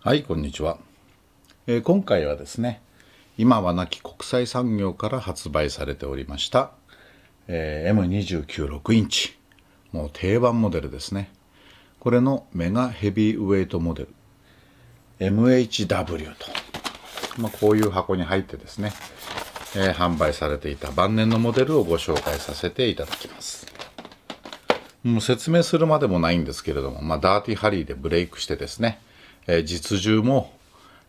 はいこんにちは、えー、今回はですね今はなき国際産業から発売されておりました、えー、M296 インチもう定番モデルですねこれのメガヘビーウェイトモデル MHW と、まあ、こういう箱に入ってですね、えー、販売されていた晩年のモデルをご紹介させていただきますもう説明するまでもないんですけれども、まあ、ダーティハリーでブレイクしてですねえ実銃も、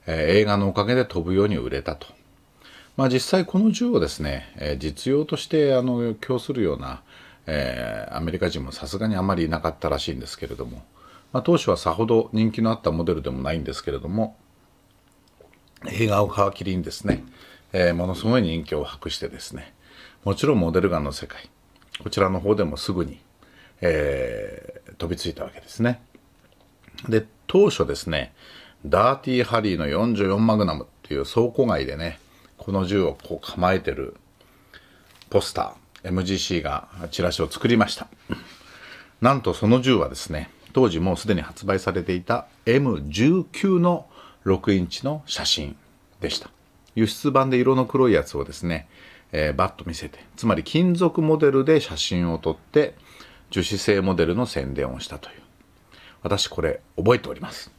え映画のおかげで飛ぶように売れたと。まあ、実際この銃をですね、え実用としてあの供するような、えアメリカ人もさすがにあまりいなかったらしいんですけれども、まあ、当初はさほど人気のあったモデルでもないんですけれども映画を皮切りにですね、えー、ものすごい人気を博してですねもちろんモデルガンの世界こちらの方でもすぐに、えー、飛びついたわけですね。で、当初ですね、ダーティーハリーの44マグナムっていう倉庫街でね、この銃をこう構えてるポスター、MGC がチラシを作りました。なんとその銃はですね、当時もうすでに発売されていた M19 の6インチの写真でした。輸出版で色の黒いやつをですね、えー、バッと見せて、つまり金属モデルで写真を撮って、樹脂製モデルの宣伝をしたという。私これ覚えております。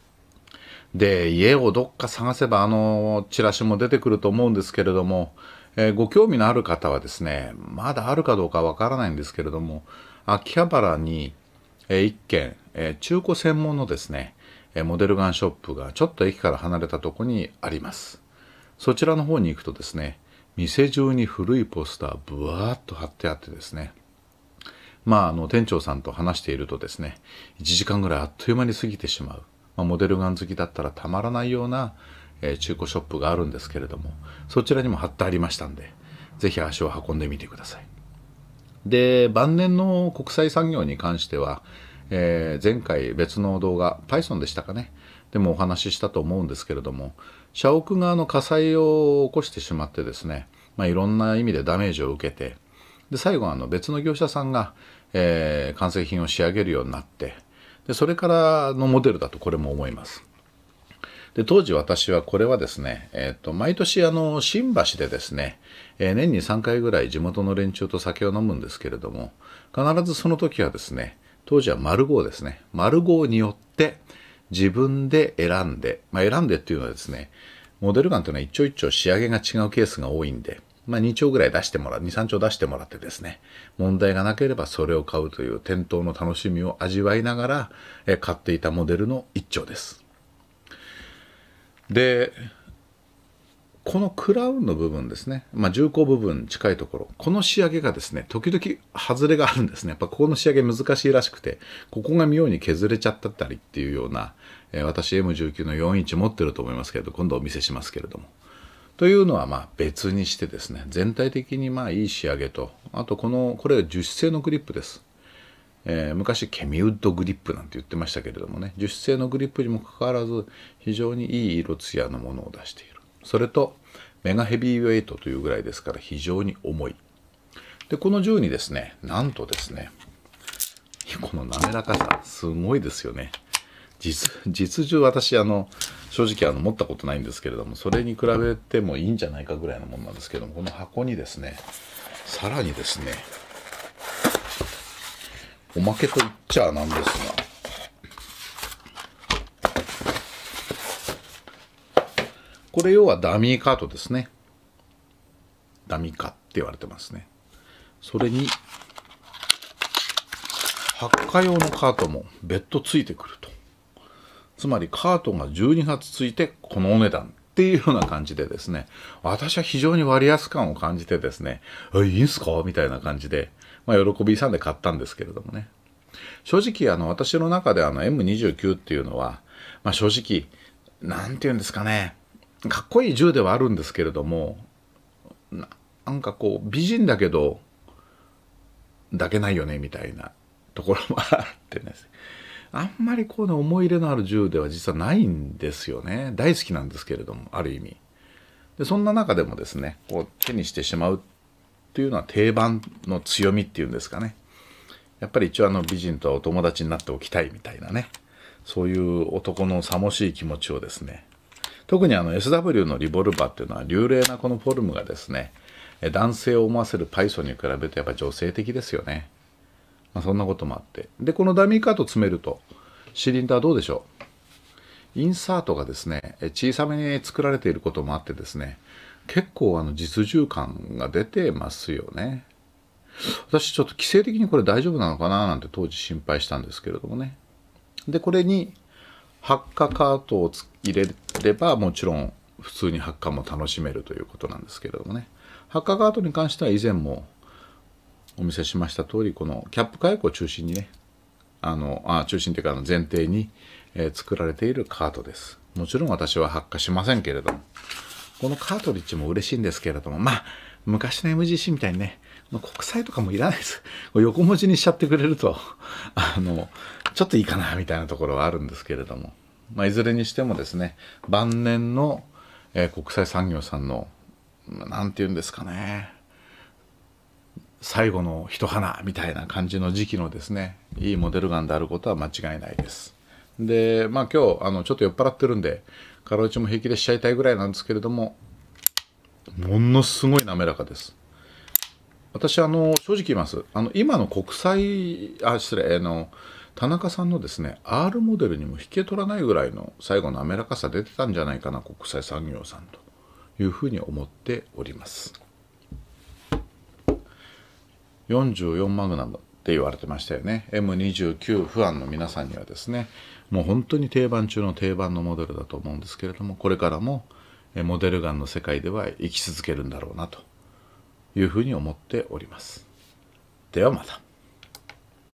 で、家をどっか探せばあのチラシも出てくると思うんですけれども、えー、ご興味のある方はですね、まだあるかどうかわからないんですけれども、秋葉原に、えー、1軒、えー、中古専門のですね、えモデルガンショップがちょっと駅から離れたとこにあります。そちらの方に行くとですね、店中に古いポスターぶわーっと貼ってあってですね、まあ、あの店長さんと話しているとですね1時間ぐらいあっという間に過ぎてしまう、まあ、モデルガン好きだったらたまらないような、えー、中古ショップがあるんですけれどもそちらにも貼ってありましたんでぜひ足を運んでみてくださいで晩年の国際産業に関しては、えー、前回別の動画 Python でしたかねでもお話ししたと思うんですけれども社屋側の火災を起こしてしまってですね、まあ、いろんな意味でダメージを受けてで最後あの別の業者さんがえー、完成品を仕上げるようになってでそれからのモデルだとこれも思います。で当時私はこれはですね、えーと、毎年あの新橋でですね、えー、年に3回ぐらい地元の連中と酒を飲むんですけれども必ずその時はですね当時は丸号ですね丸号によって自分で選んで、まあ、選んでっていうのはですねモデルガンというのは一丁一丁仕上げが違うケースが多いんでまあ、2兆ぐらい出してもらう、2、3兆出してもらってですね、問題がなければそれを買うという店頭の楽しみを味わいながら、え買っていたモデルの1兆です。で、このクラウンの部分ですね、まあ、重厚部分近いところ、この仕上げがですね、時々外れがあるんですね。やっぱここの仕上げ難しいらしくて、ここが妙に削れちゃったったりっていうような、えー、私 M19 の4インチ持ってると思いますけれど、今度お見せしますけれども。というのはまあ別にしてですね全体的にまあいい仕上げとあとこのこれ樹脂製のグリップです、えー、昔ケミウッドグリップなんて言ってましたけれどもね樹脂製のグリップにもかかわらず非常にいい色艶のものを出しているそれとメガヘビーウェイトというぐらいですから非常に重いでこの銃にですねなんとですねこの滑らかさすごいですよね実実銃私あの正直あの持ったことないんですけれどもそれに比べてもいいんじゃないかぐらいのものなんですけどもこの箱にですねさらにですねおまけと言っちゃなんですがこれ要はダミーカートですね。ダミーカって言われてますね。それに、発火用のカートも別途ついてくると。つまりカートが12発ついてこのお値段っていうような感じでですね、私は非常に割安感を感じてですね、え、いいんすかみたいな感じで、まあ、喜びさんで買ったんですけれどもね。正直、あの、私の中であの M29 っていうのは、まあ、正直、なんて言うんですかね、かっこいい銃ではあるんですけれども、なんかこう、美人だけど、抱けないよね、みたいなところもあってね。あんまりこうね思い入れのある銃では実はないんですよね大好きなんですけれどもある意味でそんな中でもですねこう手にしてしまうっていうのは定番の強みっていうんですかねやっぱり一応あの美人とはお友達になっておきたいみたいなねそういう男のさもしい気持ちをですね特にあの SW のリボルバーっていうのは流麗なこのフォルムがですね男性を思わせるパイソンに比べてやっぱ女性的ですよね。まあ、そんなこともあってでこのダミーカート詰めるとシリンダーどうでしょうインサートがですね小さめに作られていることもあってですね結構あの実銃感が出てますよね私ちょっと規制的にこれ大丈夫なのかななんて当時心配したんですけれどもねでこれに発火カートを入れればもちろん普通に発火も楽しめるということなんですけれどもね発火カートに関しては以前もお見せしました通りこのキャップ火薬を中心にねあのあ中心というかの前提に、えー、作られているカートですもちろん私は発火しませんけれどもこのカートリッジも嬉しいんですけれどもまあ昔の MGC みたいにね国債とかもいらないです横文字にしちゃってくれるとあのちょっといいかなみたいなところはあるんですけれども、まあ、いずれにしてもですね晩年の、えー、国際産業さんの何て言うんですかね最後の一花みたいな感じの時期のですねいいモデルガンであることは間違いないですでまあ今日あのちょっと酔っ払ってるんで辛打ちも平気でしちゃいたいぐらいなんですけれどもものすごい滑らかです私あの正直言いますあの今の国際あ失礼あの田中さんのですね R モデルにも引け取らないぐらいの最後の滑らかさ出てたんじゃないかな国際産業さんというふうに思っております。44マグナムって言われてましたよね M29 ファンの皆さんにはですねもう本当に定番中の定番のモデルだと思うんですけれどもこれからもモデルガンの世界では生き続けるんだろうなというふうに思っておりますではまた